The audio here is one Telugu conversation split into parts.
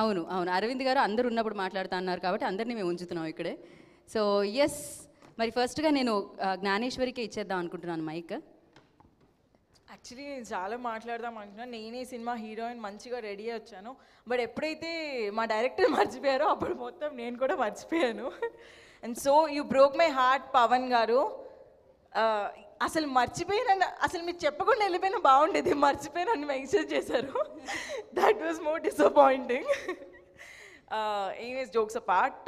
అవును అవును అరవింద్ గారు అందరు ఉన్నప్పుడు మాట్లాడుతూ అన్నారు కాబట్టి అందరినీ మేము ఉంచుతున్నాం ఇక్కడే సో ఎస్ మరి ఫస్ట్గా నేను జ్ఞానేశ్వరికే ఇచ్చేద్దాం అనుకుంటున్నాను మైక్ యాక్చువల్లీ నేను చాలా మాట్లాడదాం అనుకున్నాను నేనే సినిమా హీరోయిన్ మంచిగా రెడీ వచ్చాను బట్ ఎప్పుడైతే మా డైరెక్టర్ మర్చిపోయారో అప్పుడు మొత్తం నేను కూడా మర్చిపోయాను and so you broke my heart Pavan garu uh, అసలు మర్చిపోయిన అసలు మీరు చెప్పకుండా వెళ్ళిపోయినా బాగుండేది అని మెన్షన్ చేశారు that was more disappointing anyways jokes apart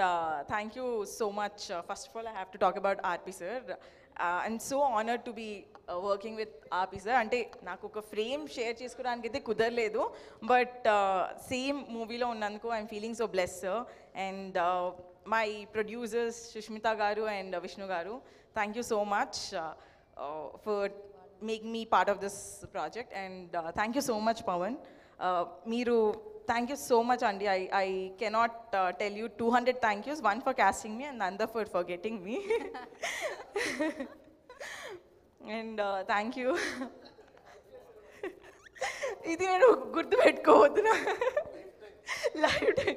thank you so much first of all I have to talk about RP sir and so honour to be working with RP sir అంటే నాకు ఒక ఫ్రేమ్ షేర్ చేసుకోవడానికి అయితే కుదరలేదు బట్ సేమ్ మూవీలో ఉన్నందుకు I'm feeling so bless and my producers Sushmita garu and Vishnu uh, garu thank you so much uh, for making me part of this project. And uh, thank you so much, Pawan. Uh, thank you so much, Andy. I, I cannot uh, tell you 200 thank yous, one for casting me and another for forgetting me. and uh, thank you. ఇది నేను గుర్తు పెట్టుకోవద్దునా లైవ్ టైం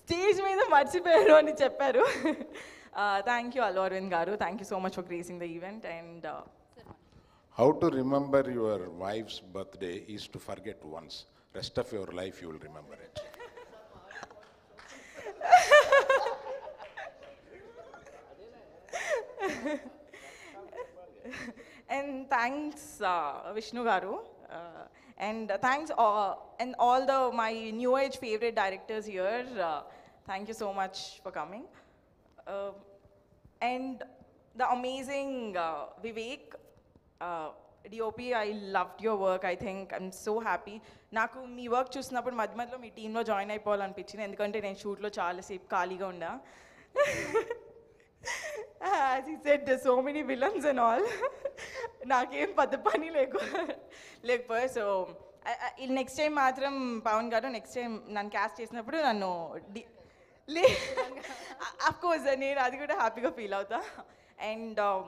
స్టేజ్ మీద మర్చిపోయారు అని చెప్పారు Uh, thank you, Allu Arvind Garu. Thank you so much for gracing the event. And uh, How to remember your wife's birthday is to forget once. Rest of your life, you will remember it. and thanks, uh, Vishnu Garu. Uh, and uh, thanks all, and all the my new age favorite directors here. Uh, thank you so much for coming. Uh, and the amazing uh, Vivek, uh, DOP, I loved your work. I think I'm so happy. నాకు మీ వర్క్ చూసినప్పుడు మధ్య మధ్యలో మీ టీంలో జాయిన్ అయిపోవాలనిపించింది ఎందుకంటే నేను షూట్లో చాలాసేపు ఖాళీగా ఉండా యాజ్ ఈ set so many villains and all నాకేం పెద్ద పని లేకు లేకపోయా సో నెక్స్ట్ టైం మాత్రం పవన్ గారు నెక్స్ట్ టైం నన్ను క్యాస్ట్ చేసినప్పుడు నన్ను of course, I am happy to feel out. Ah. And um,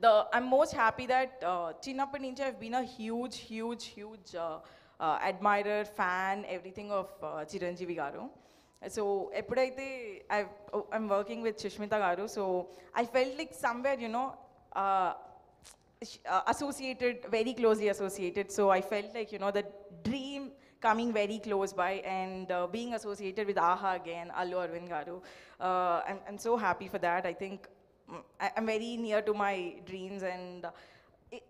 the, I'm most happy that Chinnappa uh, Ninja have been a huge, huge, huge uh, uh, admirer, fan, everything of uh, Chiranjeevi Garu. So, I've, oh, I'm working with Chishmita Garu, so I felt like somewhere, you know, uh, associated, very closely associated. So, I felt like, you know, the dream coming very close by and uh, being associated with AHA again, Allu Arvind uh, I'm, so happy for that. I think mm, I'm very near to my dreams and uh,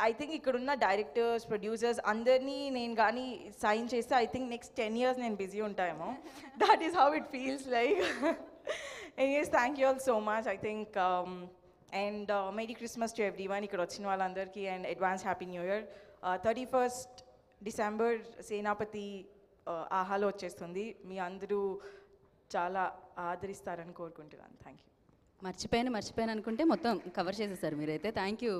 I think ikkadunna directors, producers, underni nain gani sign I think next 10 years nain busy on time. That is how it feels like. Anyways, thank you all so much. I think, um, and Merry Christmas to everyone, ikkadu achinu andarki, and advance Happy New Year. 31st December Senapathi ఆహాలో వచ్చేస్తుంది మీ అందరూ చాలా ఆదరిస్తారని కోరుకుంటున్నాను థ్యాంక్ యూ మర్చిపోయాను మర్చిపోయాను అనుకుంటే మొత్తం కవర్ చేసేసారు మీరైతే థ్యాంక్ యూ